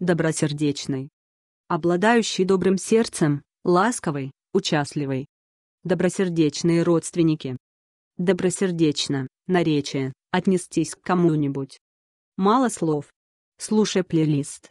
добросердечный. Обладающий добрым сердцем, ласковый, участливый. Добросердечные родственники. Добросердечно, наречие, отнестись к кому-нибудь. Мало слов. Слушай плейлист.